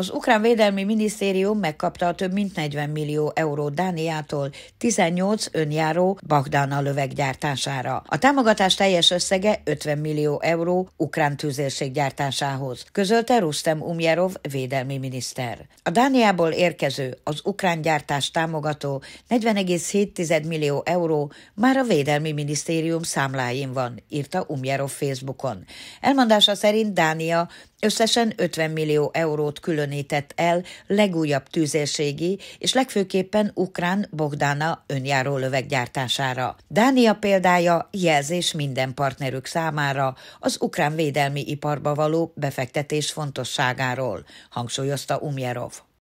Az ukrán védelmi minisztérium megkapta a több mint 40 millió euró Dániától 18 önjáró Bagdána löveggyártására. A támogatás teljes összege 50 millió euró ukrán tűzérség gyártásához, közölte Rustem Umjerov védelmi miniszter. A Dániából érkező, az ukrán gyártást támogató 40,7 millió euró már a védelmi minisztérium számláin van, írta Umjerov Facebookon. Elmondása szerint Dánia Összesen 50 millió eurót különített el legújabb tűzérségi és legfőképpen ukrán Bogdána önjáró löveggyártására. Dánia példája jelzés minden partnerük számára az ukrán védelmi iparba való befektetés fontosságáról, hangsúlyozta Umjerov.